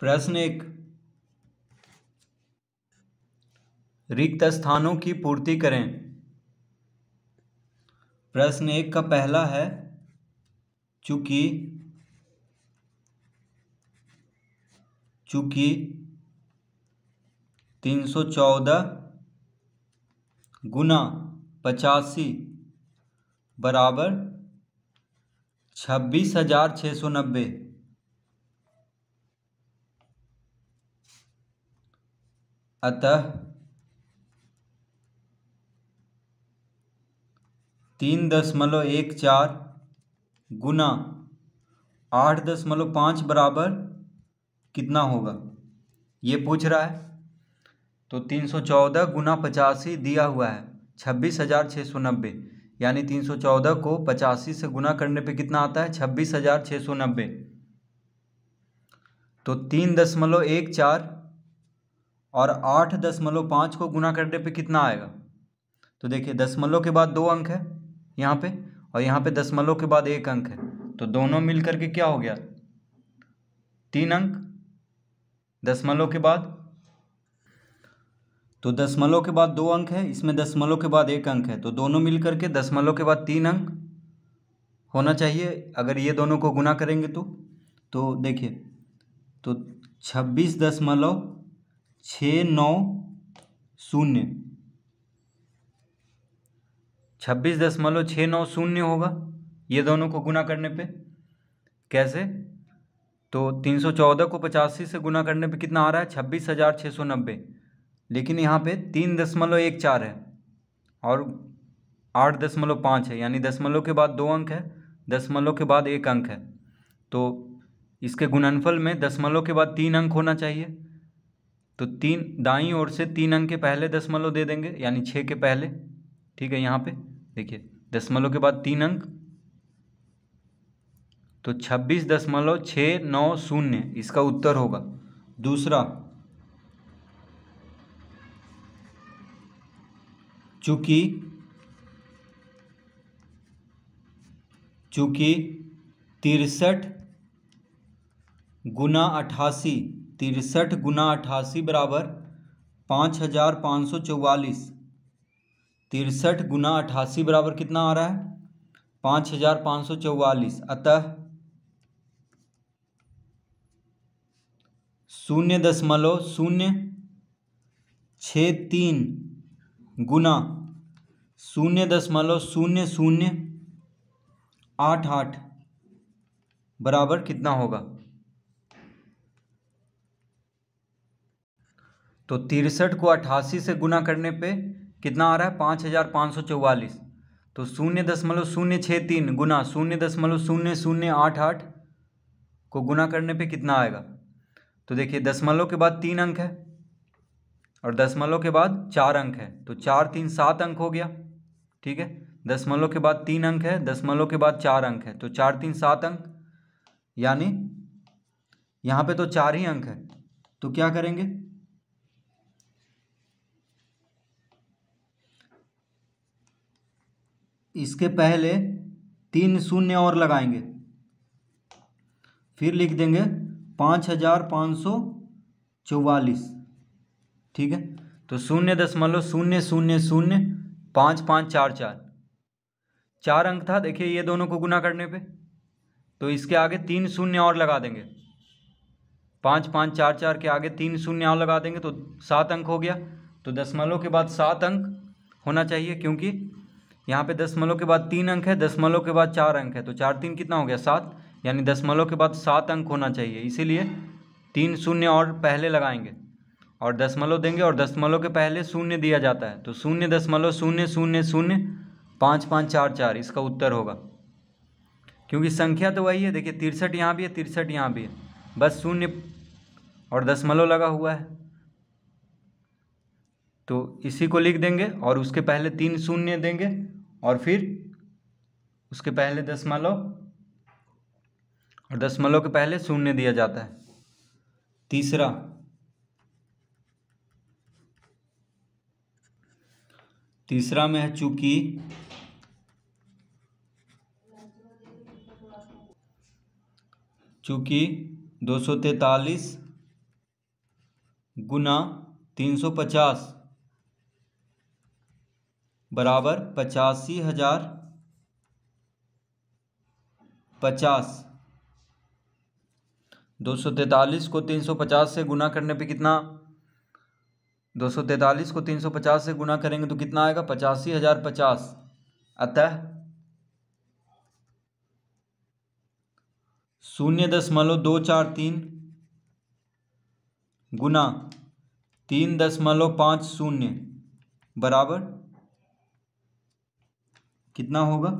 प्रश्न एक रिक्त स्थानों की पूर्ति करें प्रश्न एक का पहला है चूंकि चूंकि तीन सौ चौदह गुना पचासी बराबर छब्बीस हजार छः सौ नब्बे अतः तीन दशमलव एक चार गुना आठ दशमलव पाँच बराबर कितना होगा ये पूछ रहा है तो तीन सौ चौदह गुना पचासी दिया हुआ है छब्बीस हज़ार छः सौ नब्बे यानी तीन सौ चौदह को पचासी से गुना करने पे कितना आता है छब्बीस हज़ार छः सौ नब्बे तो तीन दशमलव एक चार और आठ दशमलव पाँच को गुना करने पे कितना आएगा तो देखिए दशमलव के बाद दो अंक है यहाँ पे और यहाँ पे दशमलव के बाद एक अंक है तो दोनों मिल करके क्या हो गया तीन अंक दशमलव के बाद तो दशमलव के बाद दो अंक है इसमें दशमलव के बाद एक अंक है तो दोनों मिल करके दशमलव के बाद तीन अंक होना चाहिए अगर ये दोनों को गुना करेंगे तो तो देखिए तो छब्बीस दशमलव छः नौ शून्य छब्बीस दशमलव छः नौ शून्य होगा ये दोनों को गुना करने पे कैसे तो तीन सौ चौदह को पचासी से गुना करने पे कितना आ रहा है छब्बीस हज़ार छः सौ नब्बे लेकिन यहाँ पे तीन दशमलव एक चार है और आठ दशमलव पाँच है यानी दशमलव के बाद दो अंक है दशमलव के बाद एक अंक है तो इसके गुणनफल में दशमलव के बाद तीन अंक होना चाहिए तो तीन दाई ओर से तीन अंक के पहले दशमलव दे देंगे यानी छः के पहले ठीक है यहाँ पे देखिए दशमलव के बाद तीन अंक तो छब्बीस दशमलव छः नौ शून्य इसका उत्तर होगा दूसरा चूंकि चूंकि तिरसठ गुना अठासी तिरसठ गुना अठासी बराबर पाँच हज़ार पाँच सौ चौवालीस तिरसठ गुना अठासी बराबर कितना आ रहा है पाँच हज़ार पाँच सौ चौवालीस अतः शून्य दशमलव शून्य छ तीन गुना शून्य दशमलव शून्य शून्य आठ आठ बराबर कितना होगा तो तिरसठ को अट्ठासी से गुना करने पे कितना आ रहा है पाँच हज़ार पाँच सौ चौवालीस तो शून्य दशमलव शून्य छः तीन गुना शून्य दशमलव शून्य शून्य आठ आठ को गुना करने पे कितना आएगा तो देखिए दशमलव के बाद तीन अंक है और दशमलव के बाद चार अंक है तो चार तीन सात अंक हो गया ठीक है दशमलव के बाद तीन अंक है दशमलव के बाद चार अंक है तो चार तीन सात अंक यानी यहाँ पे तो चार ही अंक है तो क्या करेंगे इसके पहले तीन शून्य और लगाएंगे फिर लिख देंगे पाँच हजार पाँच सौ चौवालीस ठीक है तो शून्य दशमलव शून्य शून्य शून्य पाँच पाँच चार चार चार अंक था देखिए ये दोनों को गुना करने पे तो इसके आगे तीन शून्य और लगा देंगे पाँच पाँच चार चार के आगे तीन शून्य और लगा देंगे तो सात अंक हो गया तो दशमलव के बाद सात अंक होना चाहिए क्योंकि यहाँ पे दशमलव के बाद तीन अंक है दशमलव के बाद चार अंक है तो चार तीन कितना हो गया सात यानी दशमलव के बाद सात अंक होना चाहिए इसीलिए तीन शून्य और पहले लगाएंगे और दशमलव देंगे और दशमलव के पहले शून्य दिया जाता है तो शून्य दशमलव शून्य शून्य शून्य पाँच पाँच चार चार इसका उत्तर होगा क्योंकि संख्या तो वही है देखिए तिरसठ यहाँ भी है तिरसठ यहाँ भी है बस शून्य और दशमलव लगा हुआ है तो इसी को लिख देंगे और उसके पहले तीन शून्य देंगे और फिर उसके पहले दशमलव और दशमलव के पहले शून्य दिया जाता है तीसरा तीसरा में है चूंकि चूंकि दो सौ तैतालीस गुना तीन सौ पचास बराबर पचासी हजार पचास दो सौ तैतालीस को तीन सौ पचास से गुना करने पे कितना दो सौ तैतालीस को तीन सौ पचास से गुना करेंगे तो कितना आएगा पचासी हजार पचास अतः शून्य दशमलव दो चार तीन गुना तीन दशमलव पाँच शून्य बराबर कितना होगा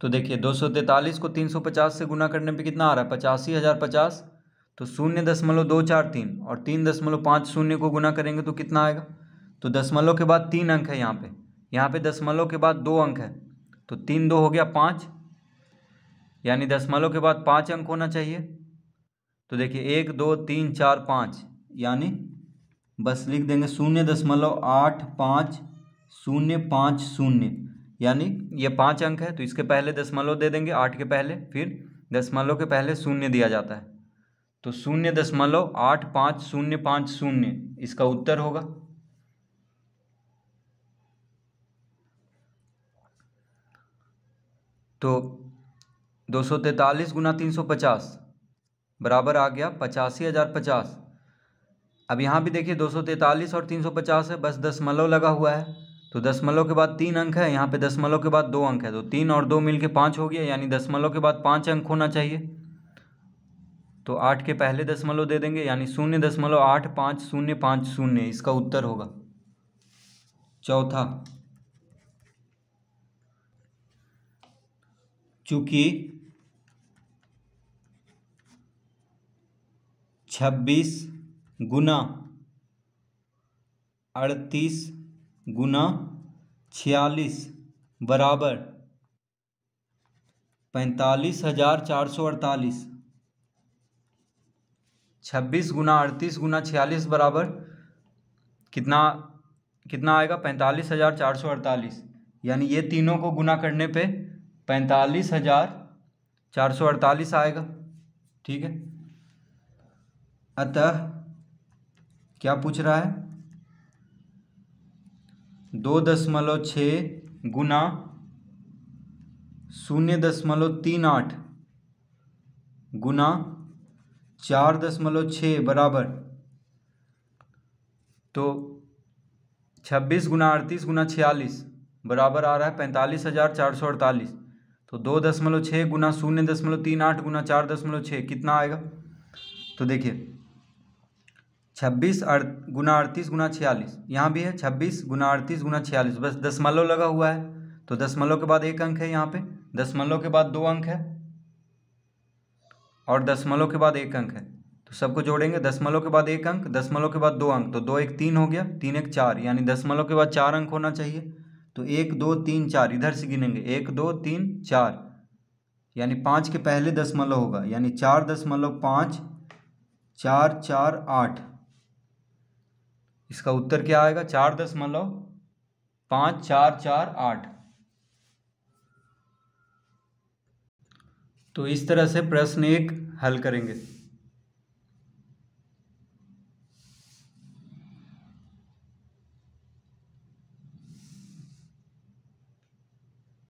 तो देखिए दो सौ तैंतालीस को तीन सौ पचास से गुना करने पे कितना आ रहा है पचासी हज़ार पचास तो शून्य दशमलव दो चार तीन और तीन दशमलव पाँच शून्य को गुना करेंगे तो कितना आएगा तो दशमलव के बाद तीन अंक है यहाँ पे यहाँ पे दशमलव के बाद दो अंक है तो तीन दो हो गया पाँच यानी दशमलव के बाद पाँच अंक होना चाहिए तो देखिए एक दो तीन चार पाँच यानी बस लिख देंगे शून्य दशमलव आठ पाँच शून्य पाँच शून्य यानी ये पाँच अंक है तो इसके पहले दशमलव दे देंगे आठ के पहले फिर दशमलव के पहले शून्य दिया जाता है तो शून्य दशमलव आठ पाँच शून्य पाँच शून्य इसका उत्तर होगा तो दो सौ तैंतालीस गुना तीन सौ पचास बराबर आ गया पचासी हज़ार पचास अब यहाँ भी देखिए दो सौ तैंतालीस और तीन सौ पचास है बस दशमलव लगा हुआ है तो दशमलव के बाद तीन अंक है यहाँ पे दशमलव के बाद दो अंक है तो तीन और दो मिलके पाँच हो गया यानी दशमलव के बाद पाँच अंक होना चाहिए तो आठ के पहले दशमलव दे देंगे यानी शून्य दशमलव आठ पाँच शून्य पाँच शून्य इसका उत्तर होगा चौथा चूंकि छब्बीस गुना अड़तीस गुना छियालीस बराबर पैंतालीस हजार चार सौ अड़तालीस छब्बीस गुना अड़तीस गुना छियालीस बराबर कितना कितना आएगा पैंतालीस हज़ार चार सौ अड़तालीस यानी ये तीनों को गुना करने पे पैंतालीस हज़ार चार सौ अड़तालीस आएगा ठीक है अतः क्या पूछ रहा है दो दशमलव छः गुना शून्य दशमलव तीन आठ गुना चार दशमलव छः बराबर तो छब्बीस गुना अड़तीस गुना छियालीस बराबर आ रहा है पैंतालीस हज़ार चार सौ अड़तालीस तो दो दशमलव छः गुना शून्य दशमलव तीन आठ गुना चार दशमलव छः कितना आएगा तो देखिए छब्बीस अड़ गुना अड़तीस गुना छियालीस यहाँ भी है छब्बीस गुना अड़तीस गुना छियालीस बस दशमलव लगा हुआ है तो दशमलव के बाद एक अंक है यहाँ पे दशमलव के बाद दो अंक है और दशमलव के बाद एक अंक है तो सबको जोड़ेंगे दशमलव के बाद एक अंक दशमलव के बाद दो अंक तो दो एक तीन हो गया तीन एक चार यानी दशमलव के बाद चार अंक होना चाहिए तो एक दो तीन चार इधर से गिनेंगे एक दो तीन चार यानी पाँच के पहले दशमलव होगा यानी चार दशमलव पाँच चार चार आठ इसका उत्तर क्या आएगा चार दशमलव पाँच चार चार आठ तो इस तरह से प्रश्न एक हल करेंगे